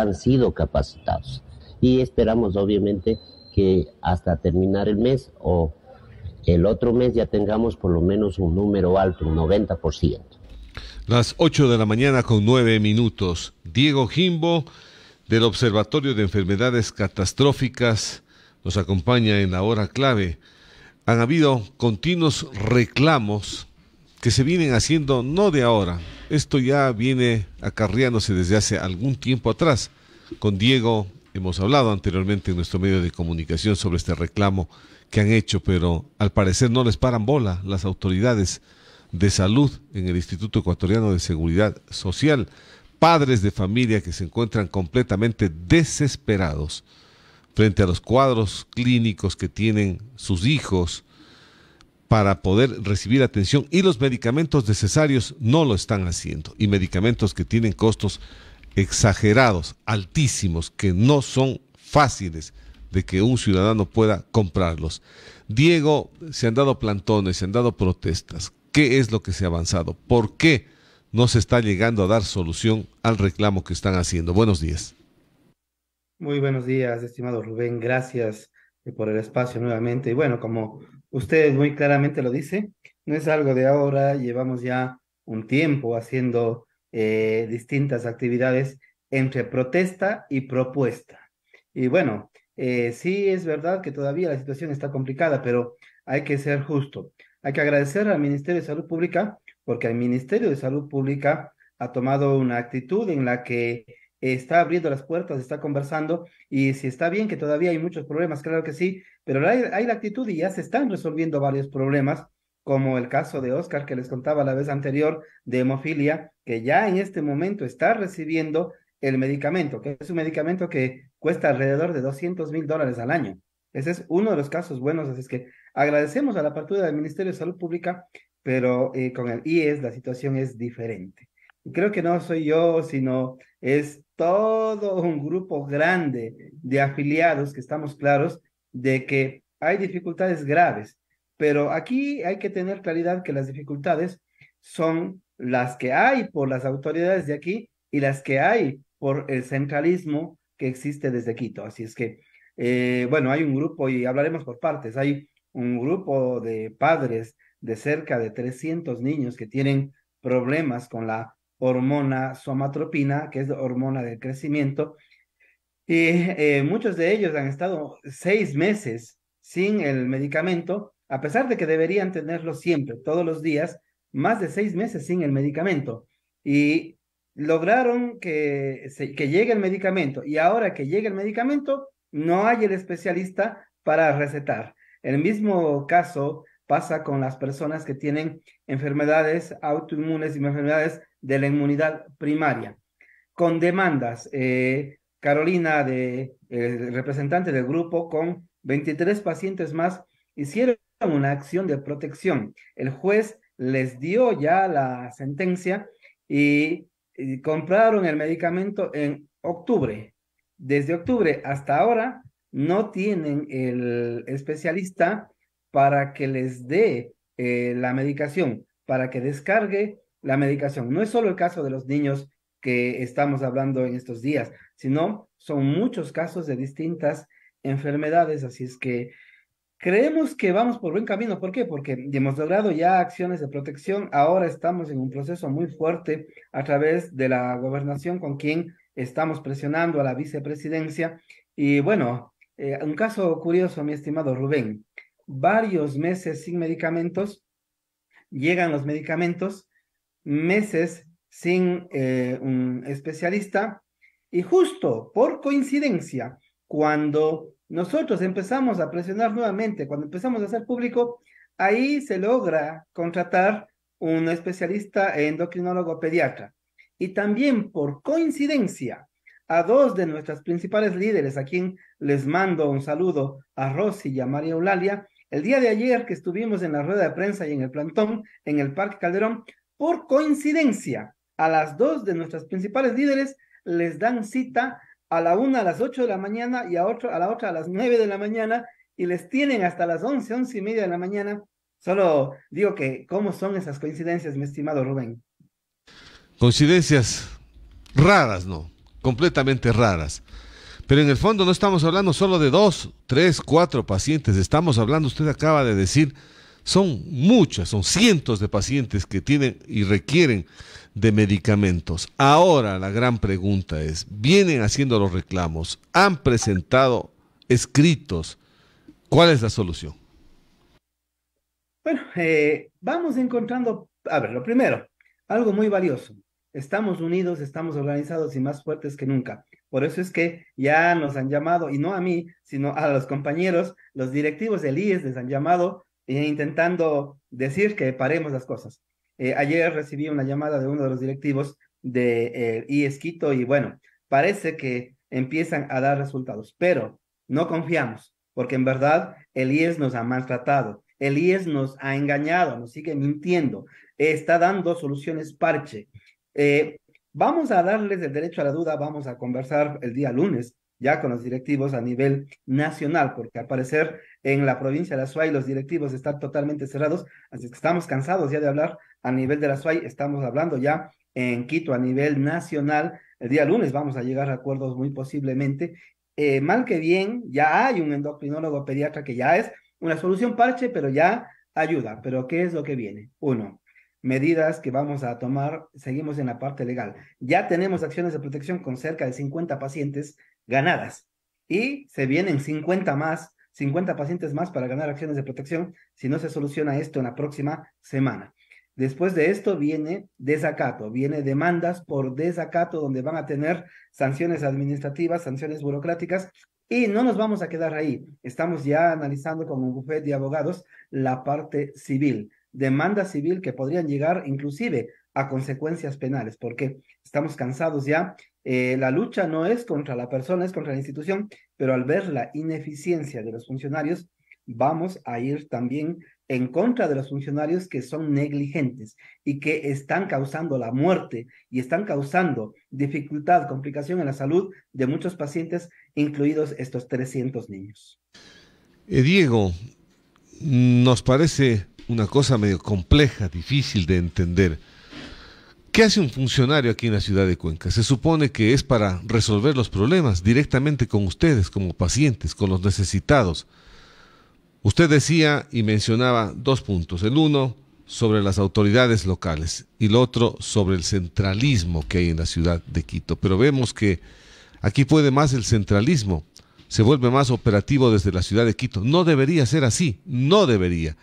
han sido capacitados. Y esperamos obviamente que hasta terminar el mes o el otro mes ya tengamos por lo menos un número alto, un 90%. Las 8 de la mañana con 9 minutos. Diego Jimbo del Observatorio de Enfermedades Catastróficas nos acompaña en la hora clave. Han habido continuos reclamos que se vienen haciendo no de ahora, esto ya viene acarreándose desde hace algún tiempo atrás. Con Diego hemos hablado anteriormente en nuestro medio de comunicación sobre este reclamo que han hecho, pero al parecer no les paran bola las autoridades de salud en el Instituto Ecuatoriano de Seguridad Social. Padres de familia que se encuentran completamente desesperados frente a los cuadros clínicos que tienen sus hijos, para poder recibir atención y los medicamentos necesarios no lo están haciendo. Y medicamentos que tienen costos exagerados, altísimos, que no son fáciles de que un ciudadano pueda comprarlos. Diego, se han dado plantones, se han dado protestas. ¿Qué es lo que se ha avanzado? ¿Por qué no se está llegando a dar solución al reclamo que están haciendo? Buenos días. Muy buenos días, estimado Rubén. Gracias eh, por el espacio nuevamente. Y bueno, como usted muy claramente lo dice, no es algo de ahora, llevamos ya un tiempo haciendo eh, distintas actividades entre protesta y propuesta. Y bueno, eh, sí es verdad que todavía la situación está complicada, pero hay que ser justo. Hay que agradecer al Ministerio de Salud Pública porque el Ministerio de Salud Pública ha tomado una actitud en la que está abriendo las puertas, está conversando y si está bien que todavía hay muchos problemas, claro que sí, pero hay, la actitud y ya se están resolviendo varios problemas, como el caso de Oscar que les contaba la vez anterior de hemofilia, que ya en este momento está recibiendo el medicamento, que es un medicamento que cuesta alrededor de 200 mil dólares al año. Ese es uno de los casos buenos, así es que agradecemos a la apertura del Ministerio de Salud Pública, pero eh, con el IES la situación es diferente. Y creo que no soy yo, sino es todo un grupo grande de afiliados que estamos claros de que hay dificultades graves, pero aquí hay que tener claridad que las dificultades son las que hay por las autoridades de aquí y las que hay por el centralismo que existe desde Quito. Así es que, eh, bueno, hay un grupo y hablaremos por partes. Hay un grupo de padres de cerca de 300 niños que tienen problemas con la hormona somatropina, que es la hormona del crecimiento. Y eh, muchos de ellos han estado seis meses sin el medicamento, a pesar de que deberían tenerlo siempre, todos los días, más de seis meses sin el medicamento. Y lograron que, que llegue el medicamento. Y ahora que llegue el medicamento, no hay el especialista para recetar. El mismo caso pasa con las personas que tienen enfermedades autoinmunes y enfermedades de la inmunidad primaria. Con demandas, eh, Carolina, de, eh, representante del grupo, con 23 pacientes más, hicieron una acción de protección. El juez les dio ya la sentencia y compraron el medicamento en octubre. Desde octubre hasta ahora no tienen el especialista para que les dé eh, la medicación, para que descargue la medicación. No es solo el caso de los niños que estamos hablando en estos días, sino son muchos casos de distintas enfermedades, así es que creemos que vamos por buen camino. ¿Por qué? Porque hemos logrado ya acciones de protección, ahora estamos en un proceso muy fuerte a través de la gobernación con quien estamos presionando a la vicepresidencia. Y bueno, eh, un caso curioso, mi estimado Rubén varios meses sin medicamentos, llegan los medicamentos, meses sin eh, un especialista y justo por coincidencia, cuando nosotros empezamos a presionar nuevamente, cuando empezamos a hacer público, ahí se logra contratar un especialista endocrinólogo pediatra. Y también por coincidencia, a dos de nuestras principales líderes, a quien les mando un saludo, a Rosy y a María Eulalia, el día de ayer que estuvimos en la rueda de prensa y en el plantón en el Parque Calderón, por coincidencia, a las dos de nuestras principales líderes les dan cita a la una a las ocho de la mañana y a, otro, a la otra a las nueve de la mañana y les tienen hasta las once, once y media de la mañana. Solo digo que, ¿cómo son esas coincidencias, mi estimado Rubén? Coincidencias raras, ¿no? Completamente raras. Pero en el fondo no estamos hablando solo de dos, tres, cuatro pacientes. Estamos hablando, usted acaba de decir, son muchas, son cientos de pacientes que tienen y requieren de medicamentos. Ahora la gran pregunta es, vienen haciendo los reclamos, han presentado escritos. ¿Cuál es la solución? Bueno, eh, vamos encontrando, a ver, lo primero, algo muy valioso. Estamos unidos, estamos organizados y más fuertes que nunca. Por eso es que ya nos han llamado, y no a mí, sino a los compañeros, los directivos del IES les han llamado eh, intentando decir que paremos las cosas. Eh, ayer recibí una llamada de uno de los directivos de eh, IES Quito y bueno, parece que empiezan a dar resultados, pero no confiamos, porque en verdad el IES nos ha maltratado, el IES nos ha engañado, nos sigue mintiendo, está dando soluciones parche. Eh, Vamos a darles el derecho a la duda, vamos a conversar el día lunes ya con los directivos a nivel nacional, porque al parecer en la provincia de la los directivos están totalmente cerrados, así que estamos cansados ya de hablar a nivel de la estamos hablando ya en Quito a nivel nacional, el día lunes vamos a llegar a acuerdos muy posiblemente, eh, mal que bien, ya hay un endocrinólogo pediatra que ya es una solución parche, pero ya ayuda, pero ¿qué es lo que viene? Uno, medidas que vamos a tomar, seguimos en la parte legal. Ya tenemos acciones de protección con cerca de 50 pacientes ganadas y se vienen 50 más, 50 pacientes más para ganar acciones de protección si no se soluciona esto en la próxima semana. Después de esto viene desacato, viene demandas por desacato donde van a tener sanciones administrativas, sanciones burocráticas y no nos vamos a quedar ahí. Estamos ya analizando con un bufete de abogados la parte civil demanda civil que podrían llegar inclusive a consecuencias penales, porque estamos cansados ya. Eh, la lucha no es contra la persona, es contra la institución, pero al ver la ineficiencia de los funcionarios, vamos a ir también en contra de los funcionarios que son negligentes y que están causando la muerte y están causando dificultad, complicación en la salud de muchos pacientes, incluidos estos 300 niños. Eh, Diego, nos parece una cosa medio compleja, difícil de entender. ¿Qué hace un funcionario aquí en la ciudad de Cuenca? Se supone que es para resolver los problemas directamente con ustedes, como pacientes, con los necesitados. Usted decía y mencionaba dos puntos. El uno sobre las autoridades locales y el otro sobre el centralismo que hay en la ciudad de Quito. Pero vemos que aquí puede más el centralismo, se vuelve más operativo desde la ciudad de Quito. No debería ser así, no debería.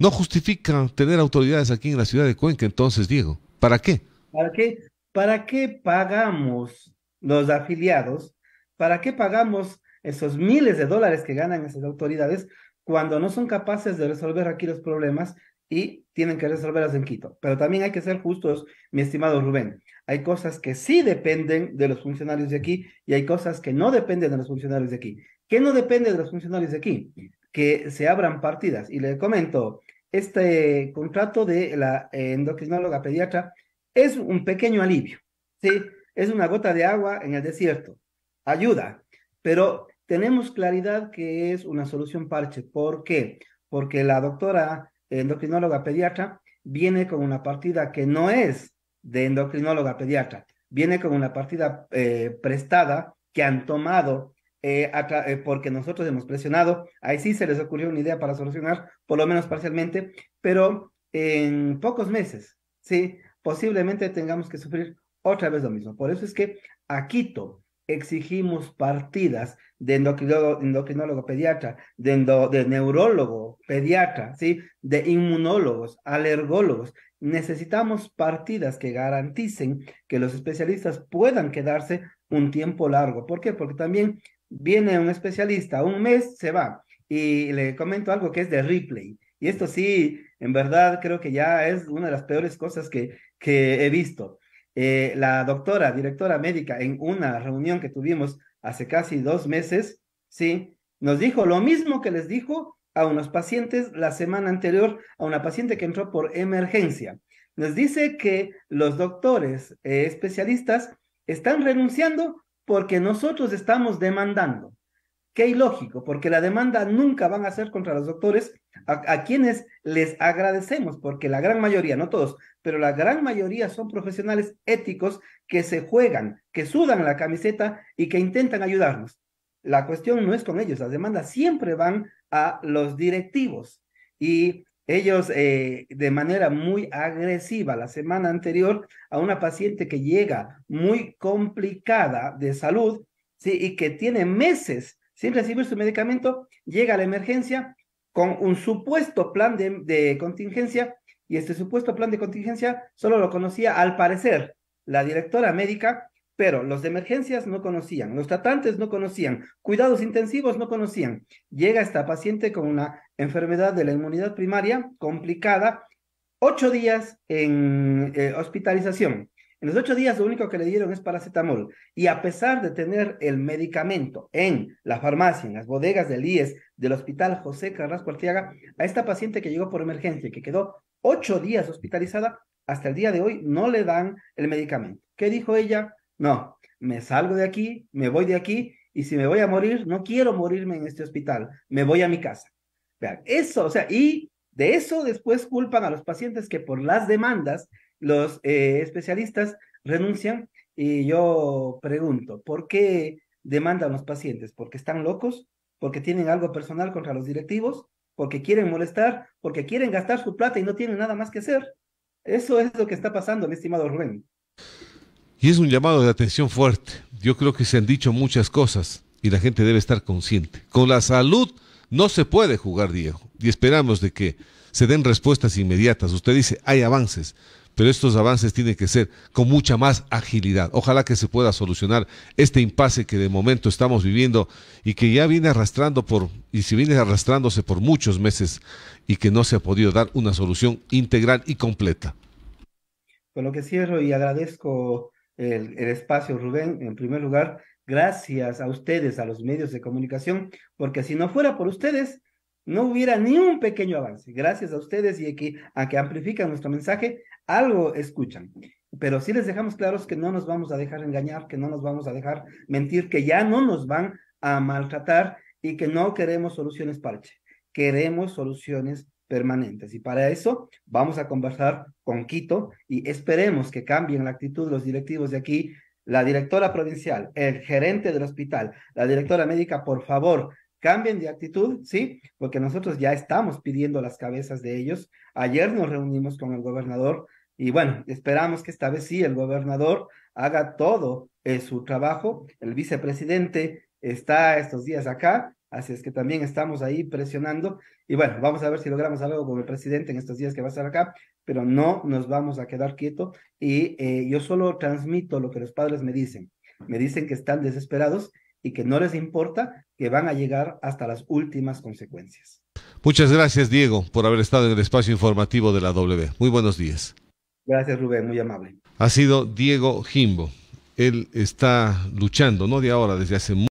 No justifican tener autoridades aquí en la ciudad de Cuenca, entonces, Diego. ¿Para qué? ¿Para qué? ¿Para qué pagamos los afiliados? ¿Para qué pagamos esos miles de dólares que ganan esas autoridades cuando no son capaces de resolver aquí los problemas y tienen que resolverlas en Quito? Pero también hay que ser justos, mi estimado Rubén. Hay cosas que sí dependen de los funcionarios de aquí y hay cosas que no dependen de los funcionarios de aquí. ¿Qué no depende de los funcionarios de aquí? que se abran partidas. Y le comento, este contrato de la endocrinóloga pediatra es un pequeño alivio, ¿sí? Es una gota de agua en el desierto, ayuda, pero tenemos claridad que es una solución parche. ¿Por qué? Porque la doctora endocrinóloga pediatra viene con una partida que no es de endocrinóloga pediatra, viene con una partida eh, prestada que han tomado eh, eh, porque nosotros hemos presionado, ahí sí se les ocurrió una idea para solucionar, por lo menos parcialmente, pero en pocos meses, sí, posiblemente tengamos que sufrir otra vez lo mismo. Por eso es que a Quito exigimos partidas de endocrinólogo, pediatra, de, de neurólogo pediatra, ¿sí? de inmunólogos, alergólogos. Necesitamos partidas que garanticen que los especialistas puedan quedarse un tiempo largo. ¿Por qué? Porque también viene un especialista, un mes se va y le comento algo que es de replay. Y esto sí, en verdad creo que ya es una de las peores cosas que, que he visto. Eh, la doctora, directora médica, en una reunión que tuvimos hace casi dos meses, sí, nos dijo lo mismo que les dijo a unos pacientes la semana anterior, a una paciente que entró por emergencia. Nos dice que los doctores eh, especialistas están renunciando porque nosotros estamos demandando. Qué ilógico, porque la demanda nunca van a ser contra los doctores, a, quienes les agradecemos, porque la gran mayoría, no todos, pero la gran mayoría son profesionales éticos que se juegan, que sudan la camiseta y que intentan ayudarnos. La cuestión no es con ellos, las demandas siempre van a los directivos. Y ellos eh, de manera muy agresiva la semana anterior a una paciente que llega muy complicada de salud y que tiene meses sin recibir su medicamento, llega a la emergencia con un supuesto plan de, de contingencia y este supuesto plan de contingencia solo lo conocía al parecer la directora médica pero los de emergencias no conocían, los tratantes no conocían, cuidados intensivos no conocían. Llega esta paciente con una enfermedad de la inmunidad primaria complicada, ocho días en eh, hospitalización. En los ocho días lo único que le dieron es paracetamol. Y a pesar de tener el medicamento en la farmacia, en las bodegas del IES del Hospital José Carrasco a esta paciente que llegó por emergencia y que quedó ocho días hospitalizada, hasta el día de hoy no le dan el medicamento. ¿Qué dijo ella? No, me salgo de aquí, me voy de aquí y si me voy a morir, no quiero morirme en este hospital, me voy a mi casa. Vean, eso, o sea, y de eso después culpan a los pacientes que por las demandas los eh, especialistas renuncian y yo pregunto, ¿por qué demandan los pacientes? ¿Porque están locos? ¿Porque tienen algo personal contra los directivos? ¿Porque quieren molestar? ¿Porque quieren gastar su plata y no tienen nada más que hacer? Eso es lo que está pasando, mi estimado Rubén. Y es un llamado de atención fuerte. Yo creo que se han dicho muchas cosas y la gente debe estar consciente. Con la salud no se puede jugar, Diego. Y esperamos de que se den respuestas inmediatas. Usted dice, hay avances, pero estos avances tienen que ser con mucha más agilidad. Ojalá que se pueda solucionar este impasse que de momento estamos viviendo y que ya viene arrastrando por, y si viene arrastrándose por muchos meses y que no se ha podido dar una solución integral y completa. Con lo que cierro y agradezco el, espacio, Rubén. En primer lugar, gracias a ustedes, a los medios de comunicación, porque si no fuera por ustedes, no hubiera ni un pequeño avance. Gracias a ustedes y a que, amplifican nuestro mensaje, algo escuchan. Pero sí les dejamos claros que no nos vamos a dejar engañar, que no nos vamos a dejar mentir, que ya no nos van a maltratar y que no queremos soluciones parche. Queremos soluciones permanentes. Y para eso vamos a conversar con Quito y esperemos que cambien la actitud los directivos de aquí, la directora provincial, el gerente del hospital, la directora médica, por favor. Cambien de actitud, ¿sí? Porque nosotros ya estamos pidiendo las cabezas de ellos. Ayer nos reunimos con el gobernador y bueno, esperamos que esta vez sí el gobernador haga todo eh, su trabajo. El vicepresidente está estos días acá Así es que también estamos ahí presionando. Y bueno, vamos a ver si logramos algo con el presidente en estos días que va a estar acá, pero no nos vamos a quedar quietos. Y eh, yo solo transmito lo que los padres me dicen. Me dicen que están desesperados y que no les importa, que van a llegar hasta las últimas consecuencias. Muchas gracias, Diego, por haber estado en el espacio informativo de la W. Muy buenos días. Gracias, Rubén, muy amable. Ha sido Diego Jimbo. Él está luchando, no de ahora, desde hace